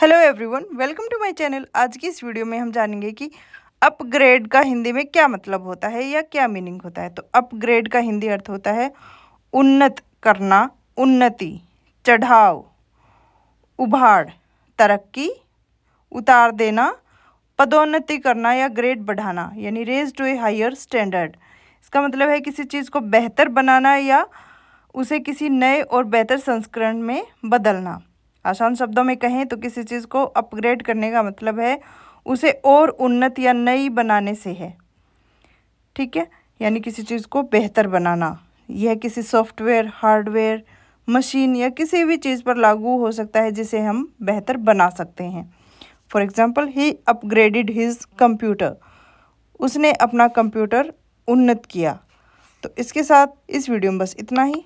hello everyone welcome to my channel आज की इस वीडियो में हम जानेंगे कि अपग्रेड का हिंदी में क्या मतलब होता है या क्या मीनिंग होता है तो अपग्रेड का हिंदी अर्थ होता है उन्नत करना उन्नति चढ़ाव उभाड़ तरक्की उतार देना पदोन्नति करना या ग्रेड बढ़ाना यानी raise to a higher standard इसका मतलब है किसी चीज़ को बेहतर बनाना या उसे किसी नए और बेहतर संस्करण में बदलना आसान शब्दों में कहें तो किसी चीज़ को अपग्रेड करने का मतलब है उसे और उन्नत या नई बनाने से है ठीक है यानी किसी चीज़ को बेहतर बनाना यह किसी सॉफ्टवेयर हार्डवेयर मशीन या किसी भी चीज़ पर लागू हो सकता है जिसे हम बेहतर बना सकते हैं for example he upgraded his computer उसने अपना कंप्यूटर उन्नत किया तो इसके साथ इस वीडियो में बस इतना ही